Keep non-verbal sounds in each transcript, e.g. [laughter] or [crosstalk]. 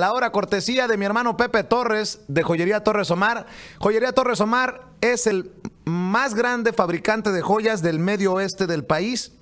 La hora cortesía de mi hermano Pepe Torres de Joyería Torres Omar. Joyería Torres Omar es el más grande fabricante de joyas del medio oeste del país.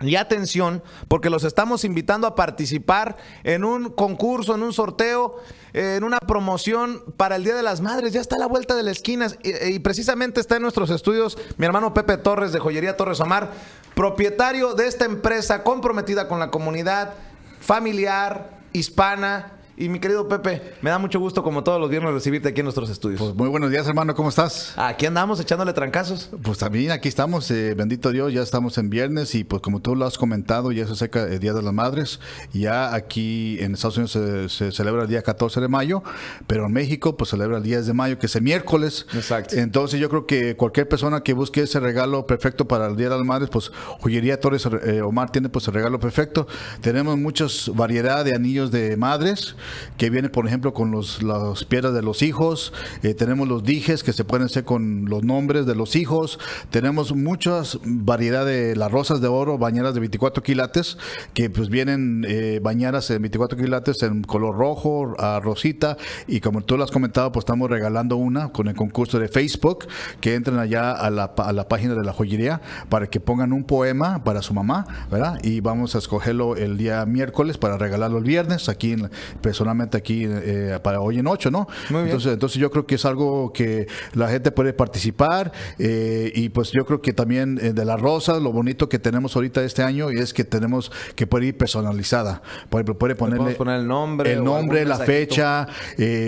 Y atención, porque los estamos invitando a participar en un concurso, en un sorteo, eh, en una promoción para el Día de las Madres. Ya está a la vuelta de la esquina y, y precisamente está en nuestros estudios mi hermano Pepe Torres de Joyería Torres Omar, propietario de esta empresa comprometida con la comunidad familiar, hispana, y mi querido Pepe, me da mucho gusto como todos los viernes recibirte aquí en nuestros estudios. Pues muy buenos días, hermano, ¿cómo estás? Aquí andamos echándole trancazos. Pues también aquí estamos, eh, bendito Dios, ya estamos en viernes y pues como tú lo has comentado, ya se acerca el Día de las Madres. Ya aquí en Estados Unidos se, celebra el día 14 de mayo, pero en México pues celebra el 10 de mayo, que es el miércoles. Exacto. Entonces yo creo que cualquier persona que busque ese regalo perfecto para el Día de las Madres, pues Joyería Torres eh, Omar tiene pues el regalo perfecto. Tenemos muchas variedad de anillos de madres que viene, por ejemplo, con los, las piedras de los hijos, eh, tenemos los dijes que se pueden hacer con los nombres de los hijos, tenemos muchas variedad de las rosas de oro, bañeras de 24 quilates, que pues vienen eh, bañeras de 24 quilates en color rojo, a rosita, y como tú lo has comentado, pues estamos regalando una con el concurso de Facebook, que entren allá a la, página de la joyería para que pongan un poema para su mamá, ¿verdad? Y vamos a escogerlo el día miércoles para regalarlo el viernes aquí en pues, solamente aquí eh, para hoy en 8, ¿no? Entonces, entonces yo creo que es algo que la gente puede participar eh, y pues yo creo que también eh, de las rosas, lo bonito que tenemos ahorita este año y es que tenemos que puede ir personalizada. Por ejemplo, puede ponerle poner el nombre, el nombre, la fecha.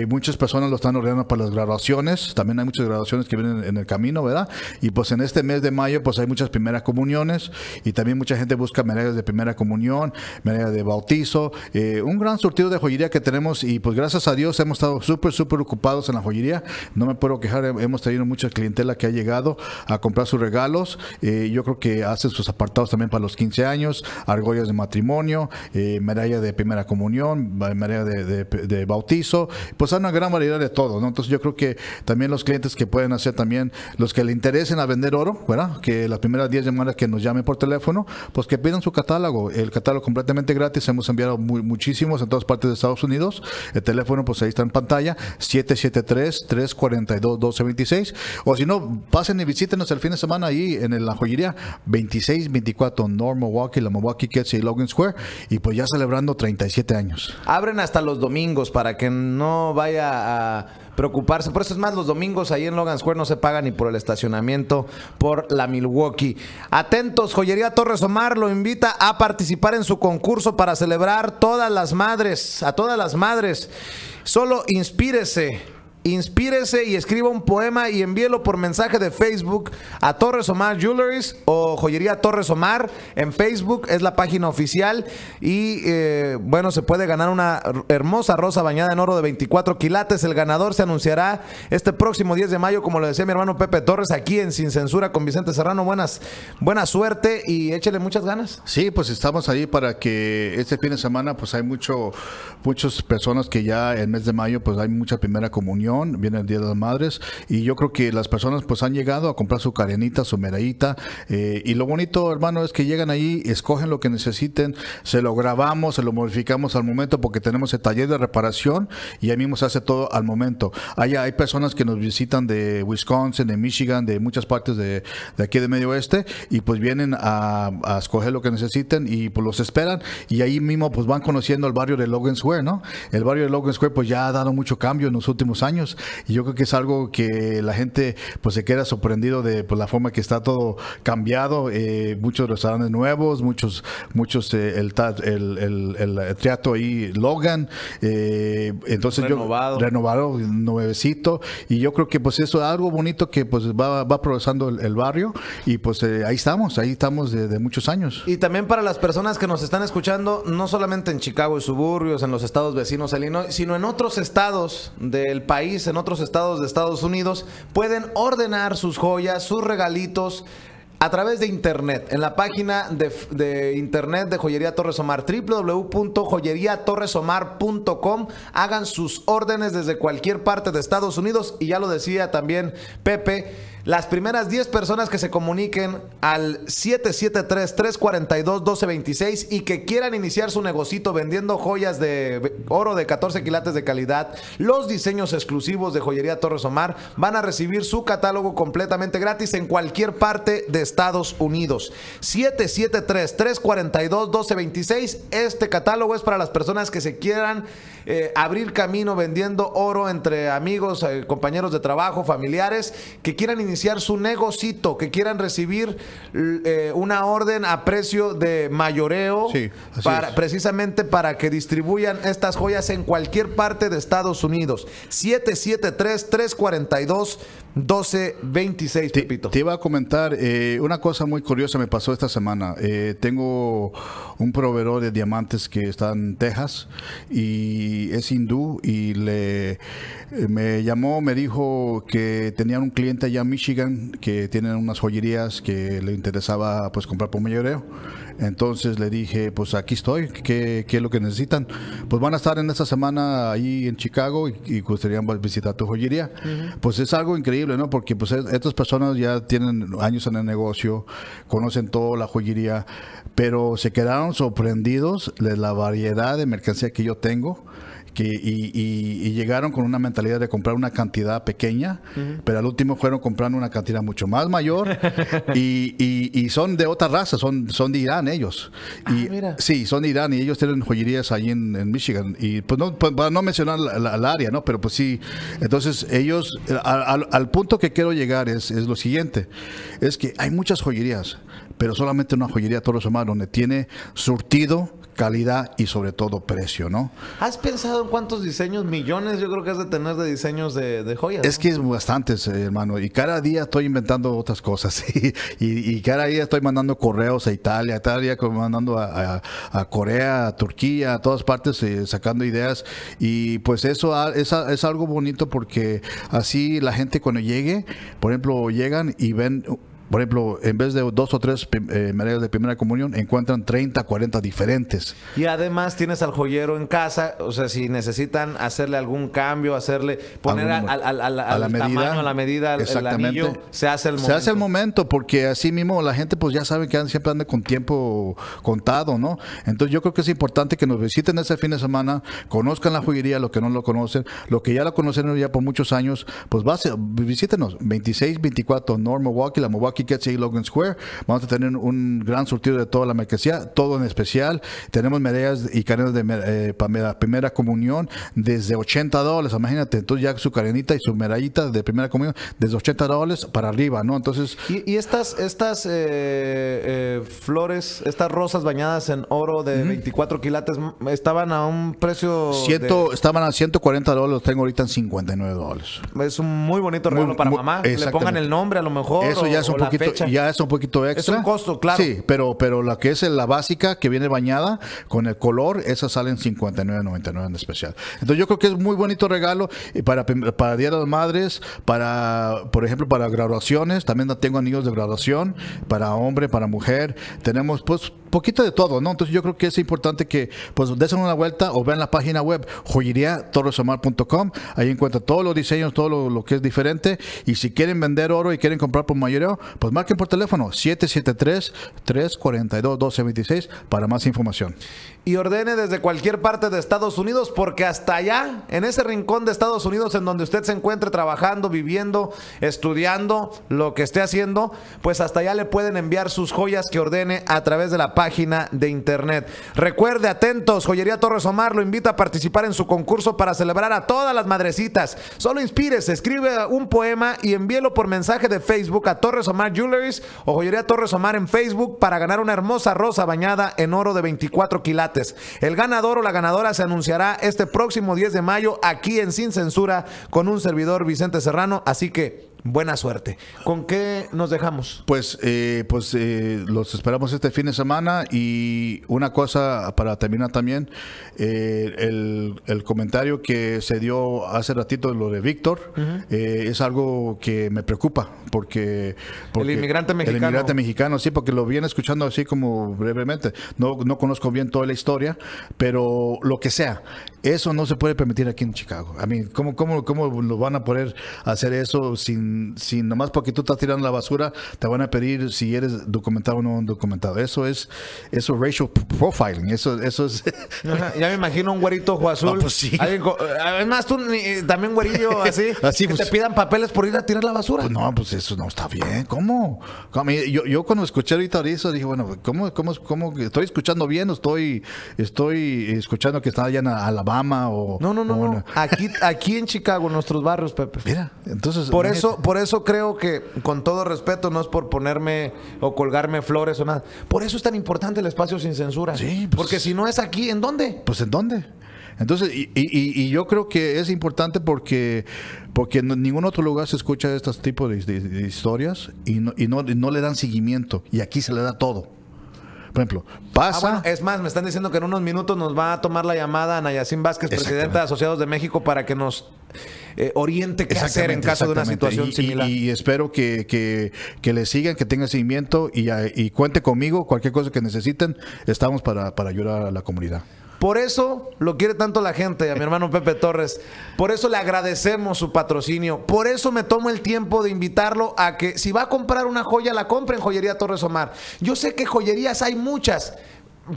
muchas personas lo están ordenando para las graduaciones. También hay muchas graduaciones que vienen en el camino, ¿verdad? Y pues en este mes de mayo pues hay muchas primeras comuniones y también mucha gente busca medallas de primera comunión, medallas de bautizo, un gran surtido de joyería que tenemos y pues gracias a Dios hemos estado súper, súper ocupados en la joyería. No me puedo quejar, eh, hemos tenido mucha clientela que ha llegado a comprar sus regalos. Eh, yo creo que hacen sus apartados también para los 15 años, argollas de matrimonio, eh, medalla de primera comunión, medalla de, bautizo. Pues hay una gran variedad de todo, ¿no? Entonces yo creo que también los clientes que pueden hacer también, los que le interesen a vender oro, ¿verdad? Que las primeras 10 semanas que nos llamen por teléfono, pues que pidan su catálogo. El catálogo completamente gratis, hemos enviado muchísimos en todas partes de Estados Unidos el teléfono, pues ahí está en pantalla, 773-342-1226. O si no, pasen y visítenos el fin de semana ahí en la joyería 2624 North Milwaukee, la Milwaukee Kids y Logan Square. Y pues ya celebrando 37 años. Abren hasta los domingos para que no vaya a preocuparse. Por eso es más, los domingos ahí en Logan Square no se paga ni por el estacionamiento, por la Milwaukee. Atentos, Joyería Torres Omar lo invita a participar en su concurso para celebrar todas las madres, a todas las madres. Solo inspírese Inspírese y escriba un poema y envíelo por mensaje de Facebook a Torres Omar Jewelries o Joyería Torres Omar en Facebook, es la página oficial. Y eh, bueno, se puede ganar una hermosa rosa bañada en oro de 24 quilates. El ganador se anunciará este próximo 10 de mayo, como lo decía mi hermano Pepe Torres, aquí en Sin Censura con Vicente Serrano. Buenas, buena suerte y échele muchas ganas. Sí, pues estamos ahí para que este fin de semana, pues hay mucho, muchas personas que ya el mes de mayo, pues hay mucha primera comunión vienen viene el Día de las Madres y yo creo que las personas pues han llegado a comprar su carenita, su meraíta eh, y lo bonito hermano es que llegan ahí, escogen lo que necesiten, se lo grabamos, se lo modificamos al momento porque tenemos el taller de reparación y ahí mismo se hace todo al momento. Allá hay personas que nos visitan de Wisconsin, de Michigan, de muchas partes de, aquí de Medio Oeste y pues vienen a, escoger lo que necesiten y pues los esperan y ahí mismo pues van conociendo el barrio de Logan Square, ¿no? El barrio de Logan Square pues ya ha dado mucho cambio en los últimos años y yo creo que es algo que la gente pues se queda sorprendido de pues, la forma que está todo cambiado. Eh, muchos restaurantes nuevos, muchos, muchos, eh, el, el, el, eh, ahí, Logan. entonces renovado. renovado, nuevecito. Y yo creo que pues eso es algo bonito que pues va, va progresando el, barrio. Y pues ahí estamos, ahí estamos de, muchos años. Y también para las personas que nos están escuchando, no solamente en Chicago y suburbios, en los estados vecinos, sino en otros estados del país en otros estados de Estados Unidos, pueden ordenar sus joyas, sus regalitos a través de internet, en la página de, internet de Joyería Torres Omar, www.joyeriatorresomar.com. Hagan sus órdenes desde cualquier parte de Estados Unidos y ya lo decía también Pepe las primeras 10 personas que se comuniquen al 773-342-1226 y que quieran iniciar su negocito vendiendo joyas de oro de 14 quilates de calidad, los diseños exclusivos de Joyería Torres Omar, van a recibir su catálogo completamente gratis en cualquier parte de Estados Unidos. 773-342-1226. Este catálogo es para las personas que se quieran eh, abrir camino vendiendo oro entre amigos, eh, compañeros de trabajo, familiares, que quieran iniciar su negocito, que quieran recibir eh, una orden a precio de mayoreo, para, precisamente para que distribuyan estas joyas en cualquier parte de Estados Unidos. 773 342 1226, te, Te iba a comentar eh, una cosa muy curiosa me pasó esta semana. Eh, tengo un proveedor de diamantes que está en Texas y es hindú y le me llamó, me dijo que tenían un cliente allá en Michigan que tienen unas joyerías que le interesaba pues comprar por mayoreo. Entonces le dije, pues aquí estoy, ¿qué, es lo que necesitan? Pues van a estar en esta semana ahí en Chicago y, gustaría gustarían visitar tu joyería. Pues es algo increíble, ¿no? Porque pues estas personas ya tienen años en el negocio, conocen toda la joyería, pero se quedaron sorprendidos de la variedad de mercancía que yo tengo y, llegaron con una mentalidad de comprar una cantidad pequeña, pero al último fueron comprando una cantidad mucho más mayor [laughs] y, son de otra raza, son, son de Irán ellos. Ah, sí, son de Irán y ellos tienen joyerías ahí en, Michigan. Y pues no, pues, para no mencionar el área, ¿no? Pero pues sí, entonces ellos, al, punto que quiero llegar es, es lo siguiente, es que hay muchas joyerías, pero solamente una joyería los humanos, donde tiene surtido calidad y sobre todo precio, ¿no? ¿Has pensado en cuántos diseños? Millones yo creo que has de tener de diseños de, joyas. Es que es bastantes, eh, hermano. Y cada día estoy inventando otras cosas. [laughs] y, cada día estoy mandando correos a Italia, cada día mandando a, a, Corea, a Turquía, a todas partes, eh, sacando ideas. Y pues eso es, algo bonito porque así la gente cuando llegue, por ejemplo, llegan y ven por ejemplo, en vez de dos o tres eh, medallas de primera comunión, encuentran 30, 40 diferentes. Y además tienes al joyero en casa, o sea, si necesitan hacerle algún cambio, hacerle, poner al, a la tamaño, a la medida, el se hace el momento. Se hace el momento porque así mismo la gente pues ya sabe que siempre anda con tiempo contado, ¿no? Entonces yo creo que es importante que nos visiten ese fin de semana, conozcan la joyería, los que no lo conocen, los que ya la conocen ya por muchos años, pues va visítenos 26, 24 Walk y la Milwaukee Kikets y Logan Square. Vamos a tener un gran surtido de toda la mercancía, todo en especial. Tenemos medallas y cadenas de eh, primera comunión desde 80 dólares, imagínate. Entonces ya su cadenita y su medallita de primera comunión desde 80 dólares para arriba, ¿no? Entonces... Y, estas, estas eh, eh, flores, estas rosas bañadas en oro de 24 quilates, estaban a un precio... Ciento, Estaban a 140 dólares, tengo ahorita en 59 dólares. Es un muy bonito regalo para mamá. Le pongan el nombre a lo mejor. Eso ya es un ya es un poquito extra. Es un costo, claro. Sí, pero, pero la que es la básica, que viene bañada con el color, esa sale en 59.99 en especial. Entonces yo creo que es muy bonito regalo eh, para, para Día de las Madres, para, por ejemplo, para graduaciones, también tengo anillos de graduación, para hombre, para mujer, tenemos pues poquito de todo, ¿no? Entonces yo creo que es importante que pues desen una vuelta o vean la página web joyeriatorresomar.com. ahí encuentran todos los diseños, todo lo, lo, que es diferente y si quieren vender oro y quieren comprar por mayoreo, pues marquen por teléfono 773-342-1226 para más información y ordene desde cualquier parte de Estados Unidos, porque hasta allá, en ese rincón de Estados Unidos en donde usted se encuentre trabajando, viviendo, estudiando, lo que esté haciendo, pues hasta allá le pueden enviar sus joyas que ordene a través de la página de internet. Recuerde, atentos, Joyería Torres Omar lo invita a participar en su concurso para celebrar a todas las madrecitas. Solo inspírese, escribe un poema y envíelo por mensaje de Facebook a Torres Omar Jewelries o Joyería Torres Omar en Facebook para ganar una hermosa rosa bañada en oro de 24 quilates. El ganador o la ganadora se anunciará este próximo 10 de mayo aquí en Sin Censura con un servidor Vicente Serrano, así que buena suerte. ¿Con qué nos dejamos? Pues, eh, pues eh, los esperamos este fin de semana y una cosa para terminar también, eh, el, comentario que se dio hace ratito de lo de Víctor es algo que me preocupa porque, el inmigrante mexicano. El inmigrante mexicano, sí, porque lo viene escuchando así como brevemente. No, conozco bien toda la historia, pero lo que sea, eso no se puede permitir aquí en Chicago. A mí, ¿cómo, cómo, cómo lo van a poder hacer eso sin si nomás porque tú estás tirando la basura, te van a pedir si eres documentado o no documentado. Eso es, eso racial profiling. Eso, eso es. [laughs] ya me imagino un güerito ojo azul. Pues además, tú también güerillo [laughs] así. que te pues. pidan papeles por ir a tirar la basura. Pues no, pues eso no está bien. ¿Cómo? Yo, yo cuando escuché ahorita eso dije, bueno, ¿cómo, cómo, cómo estoy escuchando bien o estoy, estoy escuchando que está allá en Alabama o. No, no, no. Aquí, aquí en Chicago, en nuestros barrios, Pepe. Mira, entonces. Por eso por eso creo que, con todo respeto, no es por ponerme o colgarme flores o nada. Por eso es tan importante el espacio sin censura. Sí, pues porque si no es aquí, ¿en dónde? Pues en dónde. Entonces, y, yo creo que es importante porque, porque en ningún otro lugar se escucha estos tipos de, historias y no, le dan seguimiento. Y aquí se le da todo. Por ejemplo, pasa. Ah, es más, me están diciendo que en unos minutos nos va a tomar la llamada Nayacín Vázquez, presidenta de Asociados de México, para que nos eh, oriente qué hacer en caso de una situación similar. Y, espero que, que, le sigan, que tenga seguimiento y, y cuente conmigo. Cualquier cosa que necesiten, estamos para, para ayudar a la comunidad. Por eso lo quiere tanto la gente, a mi hermano Pepe Torres. Por eso le agradecemos su patrocinio. Por eso me tomo el tiempo de invitarlo a que si va a comprar una joya, la compre en Joyería Torres Omar. Yo sé que joyerías hay muchas,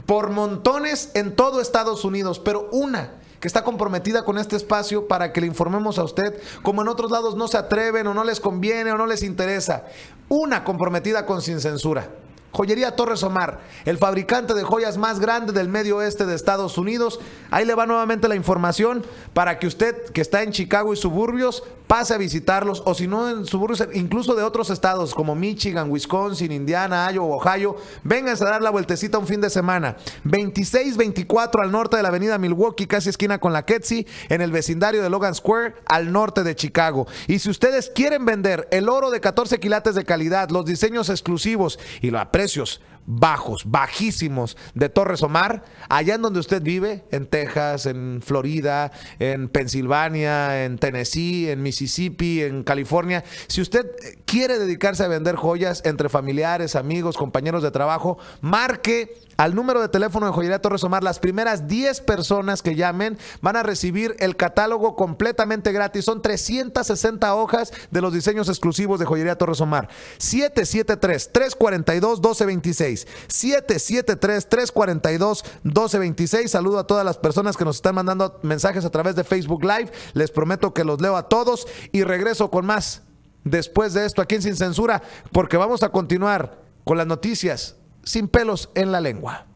por montones en todo Estados Unidos, pero una que está comprometida con este espacio para que le informemos a usted, como en otros lados no se atreven o no les conviene o no les interesa. Una comprometida con sin censura. Joyería Torres Omar, el fabricante de joyas más grande del medio oeste de Estados Unidos. Ahí le va nuevamente la información para que usted que está en Chicago y suburbios pase a visitarlos o si no en suburbios, incluso de otros estados como Michigan, Wisconsin, Indiana, Iowa, Ohio, vengan a dar la vueltecita un fin de semana. 26-24 al norte de la avenida Milwaukee, casi esquina con la Ketsey, en el vecindario de Logan Square, al norte de Chicago. Y si ustedes quieren vender el oro de 14 quilates de calidad, los diseños exclusivos y los precios bajos, bajísimos de Torres Omar, allá en donde usted vive, en Texas, en Florida, en Pensilvania, en Tennessee, en Mississippi, en California, si usted eh, quiere dedicarse a vender joyas entre familiares, amigos, compañeros de trabajo, marque al número de teléfono de Joyería Torres Omar. Las primeras 10 personas que llamen van a recibir el catálogo completamente gratis. Son 360 hojas de los diseños exclusivos de Joyería Torres Omar. 773-342-1226. 773-342-1226. Saludo a todas las personas que nos están mandando mensajes a través de Facebook Live. Les prometo que los leo a todos y regreso con más después de esto aquí en Sin Censura, porque vamos a continuar con las noticias sin pelos en la lengua.